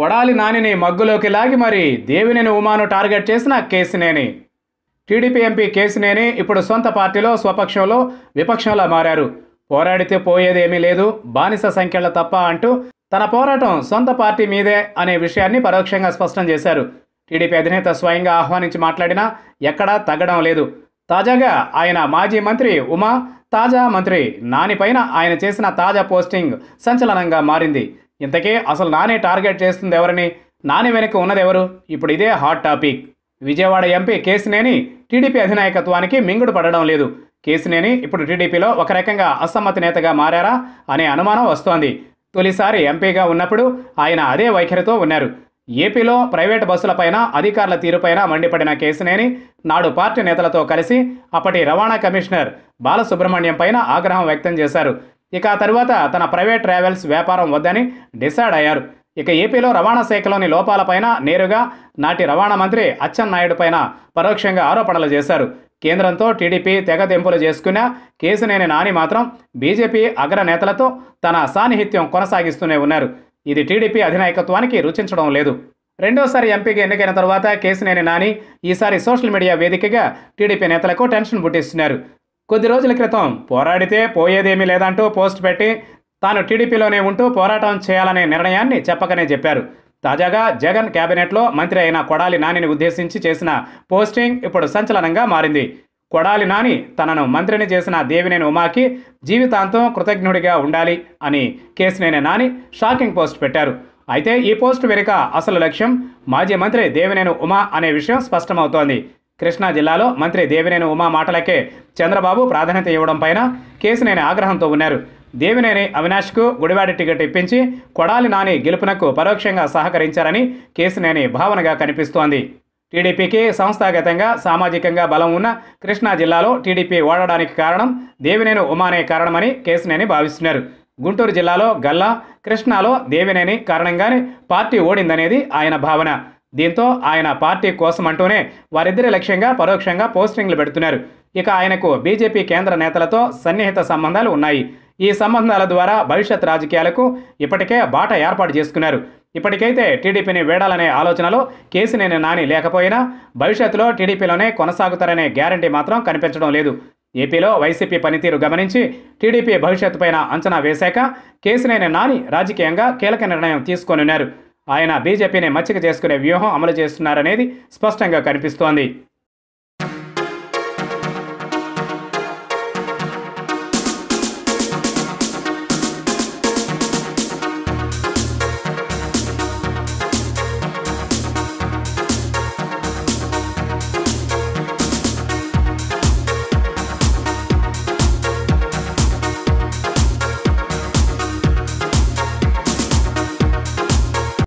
కొడాలి నానిని మగ్గులోకి లాగి మరి దేవినేని ఉమాను టార్గెట్ చేసిన కేసినేని టీడీపీ ఎంపీ కేసినేని ఇప్పుడు సొంత పార్టీలో స్వపక్షంలో విపక్షంలా మారారు పోరాడితే పోయేదేమీ లేదు బానిస సంఖ్యల తప్ప అంటూ తన పోరాటం సొంత పార్టీ మీదే అనే విషయాన్ని పరోక్షంగా స్పష్టం చేశారు టీడీపీ అధినేత స్వయంగా ఆహ్వానించి మాట్లాడినా ఎక్కడా తగ్గడం లేదు తాజాగా ఆయన మాజీ మంత్రి ఉమా తాజా మంత్రి నానిపైన ఆయన చేసిన తాజా పోస్టింగ్ సంచలనంగా మారింది ఇంతకీ అసలు నాని టార్గెట్ చేస్తుంది ఎవరిని నాని వెనుక ఉన్నది ఎవరు ఇప్పుడు ఇదే hot topic Vijayawada MP Kesineni TDP అధినాయకత్వానికి మింగుడు పడడం లేదు కేసినేని ఇప్పుడు టీడీపీలో ఒక రకంగా అసమ్మతి నేతగా మారారా అనే అనుమానం వస్తోంది తొలిసారి ఎంపీగా ఉన్నప్పుడు ఆయన అదే వైఖరితో ఉన్నారు ఏపీలో ప్రైవేటు బస్సులపైన అధికారుల తీరుపైన మండిపడిన కేసినేని నాడు పార్టీ నేతలతో కలిసి అప్పటి రవాణా కమిషనర్ బాలసుబ్రహ్మణ్యం పైన ఆగ్రహం వ్యక్తం చేశారు ఇక ఆ తరువాత తన ప్రైవేట్ ట్రావెల్స్ వ్యాపారం వద్దని డిసైడ్ అయ్యారు ఇక ఏపీలో రవాణా శాఖలోని లోపాలపైన నేరుగా నాటి రవాణా మంత్రి అచ్చెన్నాయుడు పైన పరోక్షంగా ఆరోపణలు చేశారు కేంద్రంతో టీడీపీ తెగదెంపులు చేసుకున్న కేసునేని నాని మాత్రం బీజేపీ అగ్రనేతలతో తన సాన్నిహిత్యం కొనసాగిస్తూనే ఉన్నారు ఇది టీడీపీ అధినాయకత్వానికి రుచించడం లేదు రెండోసారి ఎంపీగా ఎన్నికైన తర్వాత కేసునేని నాని ఈసారి సోషల్ మీడియా వేదికగా టీడీపీ నేతలకు టెన్షన్ పుట్టిస్తున్నారు కొద్ది రోజుల క్రితం పోరాడితే పోయేదేమీ లేదంటూ పోస్ట్ పెట్టి తాను టీడీపీలోనే ఉంటూ పోరాటం చేయాలనే నిర్ణయాన్ని చెప్పకనే చెప్పారు తాజాగా జగన్ కేబినెట్లో మంత్రి అయిన కొడాలి నానిని ఉద్దేశించి చేసిన పోస్టింగ్ ఇప్పుడు సంచలనంగా మారింది కొడాలి నాని తనను మంత్రిని చేసిన దేవినేని ఉమాకి జీవితాంతం కృతజ్ఞుడిగా ఉండాలి అని కేసినేని నాని షాకింగ్ పోస్ట్ పెట్టారు అయితే ఈ పోస్ట్ వెనుక అసలు లక్ష్యం మాజీ మంత్రి దేవినేని ఉమా అనే విషయం స్పష్టమవుతోంది కృష్ణా జిల్లాలో మంత్రి దేవినేని ఉమా మాటలకే చంద్రబాబు ప్రాధాన్యత ఇవ్వడం పైన కేసినేని ఆగ్రహంతో ఉన్నారు దేవినేని అవినాష్కు గుడివాడి టికెట్ ఇప్పించి కొడాలి నాని గెలుపునకు పరోక్షంగా సహకరించారని కేసునేని భావనగా కనిపిస్తోంది టీడీపీకి సంస్థాగతంగా సామాజికంగా బలం ఉన్న కృష్ణా జిల్లాలో టీడీపీ ఓడడానికి కారణం దేవినేని ఉమానే కారణమని కేసునేని భావిస్తున్నారు గుంటూరు జిల్లాలో గల్లా కృష్ణాలో దేవినేని కారణంగానే పార్టీ ఓడిందనేది ఆయన భావన దీంతో ఆయన పార్టీ కోసం అంటూనే వారిద్దరి లక్ష్యంగా పరోక్షంగా పోస్టింగ్లు పెడుతున్నారు ఇక ఆయనకు బీజేపీ కేంద్ర నేతలతో సన్నిహిత సంబంధాలు ఉన్నాయి ఈ సంబంధాల ద్వారా భవిష్యత్ రాజకీయాలకు ఇప్పటికే బాట ఏర్పాటు చేసుకున్నారు ఇప్పటికైతే టీడీపీని వేడాలనే ఆలోచనలో కేసినేని నాని లేకపోయినా భవిష్యత్తులో టీడీపీలోనే కొనసాగుతారనే గ్యారంటీ మాత్రం కనిపించడం లేదు ఏపీలో వైసీపీ పనితీరు గమనించి టీడీపీ భవిష్యత్తుపైన అంచనా వేశాక కేసినేని నాని రాజకీయంగా కీలక నిర్ణయం తీసుకోనున్నారు ఆయన బీజేపీని మచ్చిక చేసుకునే వ్యూహం అమలు చేస్తున్నారనేది స్పష్టంగా కనిపిస్తోంది